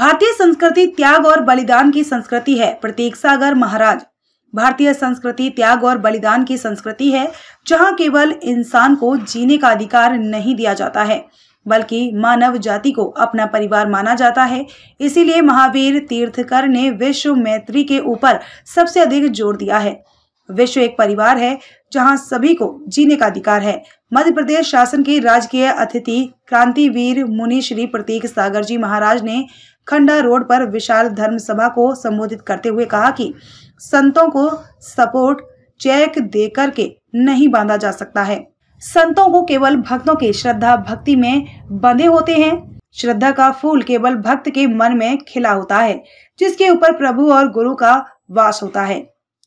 भारतीय संस्कृति त्याग और बलिदान की संस्कृति है प्रतीक सागर महाराज भारतीय संस्कृति त्याग और बलिदान की संस्कृति है जहां केवल इंसान को जीने का अधिकार नहीं दिया जाता है बल्कि मानव जाति को अपना परिवार माना जाता है इसीलिए महावीर तीर्थकर ने विश्व मैत्री के ऊपर सबसे अधिक जोर दिया है विश्व एक परिवार है जहां सभी को जीने का अधिकार है मध्य प्रदेश शासन के राजकीय अतिथि क्रांतिवीर मुनि श्री प्रतीक सागर जी महाराज ने खंडा रोड पर विशाल धर्म सभा को संबोधित करते हुए कहा कि संतों को सपोर्ट चेक देकर के नहीं बांधा जा सकता है संतों को केवल भक्तों की के श्रद्धा भक्ति में बंधे होते हैं श्रद्धा का फूल केवल भक्त के मन में खिला होता है जिसके ऊपर प्रभु और गुरु का वास होता है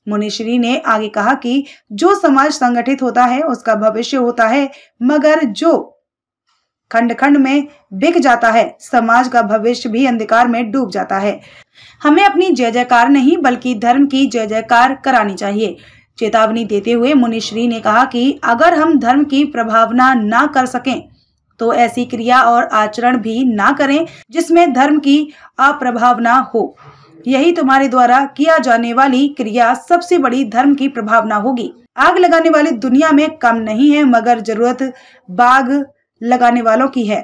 मुनिश्री ने आगे कहा कि जो समाज संगठित होता है उसका भविष्य होता है मगर जो खंड खंड में बिक जाता है समाज का भविष्य भी अंधकार में डूब जाता है हमें अपनी जय जयकार नहीं बल्कि धर्म की जय जयकार करानी चाहिए चेतावनी देते हुए मुनिश्री ने कहा कि अगर हम धर्म की प्रभावना ना कर सकें तो ऐसी क्रिया और आचरण भी ना करें जिसमें धर्म की अप्रभावना हो यही तुम्हारे द्वारा किया जाने वाली क्रिया सबसे बड़ी धर्म की प्रभावना होगी आग लगाने वाले दुनिया में कम नहीं है मगर जरूरत बाग लगाने वालों की है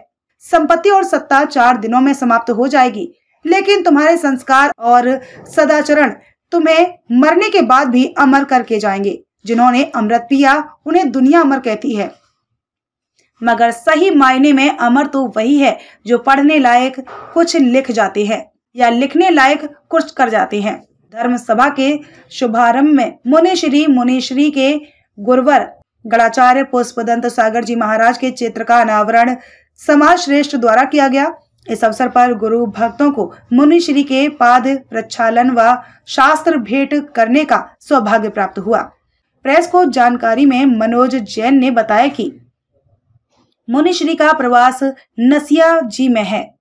संपत्ति और सत्ता चार दिनों में समाप्त हो जाएगी लेकिन तुम्हारे संस्कार और सदाचरण तुम्हें मरने के बाद भी अमर करके जाएंगे जिन्होंने अमृत पिया उन्हें दुनिया अमर कहती है मगर सही मायने में अमर तो वही है जो पढ़ने लायक कुछ लिख जाते हैं या लिखने लायक कुछ कर जाते हैं धर्म सभा के शुभारंभ में मुनिश्री मुनिश्री के गुरुवर गणाचार्य पुष्पदंत सागर जी महाराज के चित्र का अनावरण समाज श्रेष्ठ द्वारा किया गया इस अवसर पर गुरु भक्तों को मुनिश्री के पाद प्रक्षालन व शास्त्र भेंट करने का सौभाग्य प्राप्त हुआ प्रेस को जानकारी में मनोज जैन ने बताया कि मुनिश्री का प्रवास नसिया जी में है